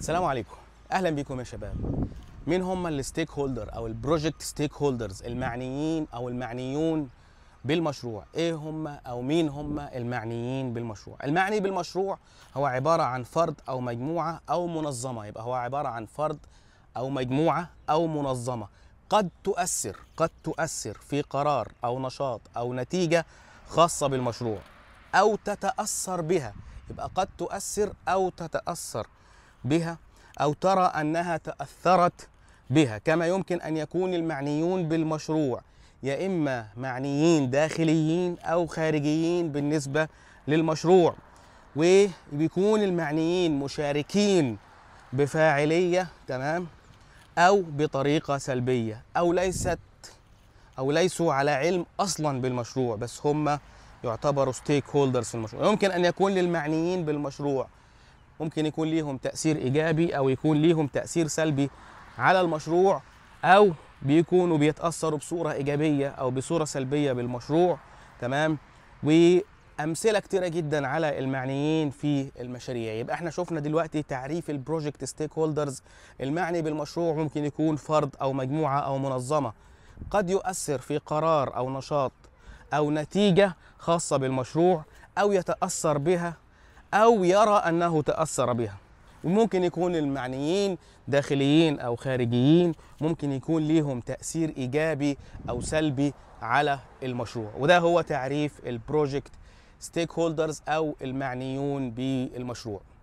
السلام عليكم اهلا بيكم يا شباب مين هم الستيك هولدر او البروجكت ستيك هولدرز المعنيين او المعنيون بالمشروع ايه هم او مين هم المعنيين بالمشروع المعني بالمشروع هو عباره عن فرد او مجموعه او منظمه يبقى هو عباره عن فرد او مجموعه او منظمه قد تؤثر قد تؤثر في قرار او نشاط او نتيجه خاصه بالمشروع او تتاثر بها يبقى قد تؤثر او تتاثر بها أو ترى أنها تأثرت بها كما يمكن أن يكون المعنيون بالمشروع يا إما معنيين داخليين أو خارجيين بالنسبة للمشروع وبيكون المعنيين مشاركين بفاعلية تمام أو بطريقة سلبية أو ليست أو ليسوا على علم أصلا بالمشروع بس هم يعتبروا ستيك هولدرز في المشروع يمكن أن يكون للمعنيين بالمشروع ممكن يكون ليهم تأثير إيجابي أو يكون ليهم تأثير سلبي على المشروع أو بيكونوا بيتأثروا بصورة إيجابية أو بصورة سلبية بالمشروع تمام وأمثلة كتيرة جدا على المعنيين في المشاريع يبقى احنا شفنا دلوقتي تعريف البروجكت ستيك هولدرز المعني بالمشروع ممكن يكون فرد أو مجموعة أو منظمة قد يؤثر في قرار أو نشاط أو نتيجة خاصة بالمشروع أو يتأثر بها أو يرى أنه تأثر بها وممكن يكون المعنيين داخليين أو خارجيين ممكن يكون ليهم تأثير إيجابي أو سلبي على المشروع وده هو تعريف البروجكت ستيك هولدرز أو المعنيون بالمشروع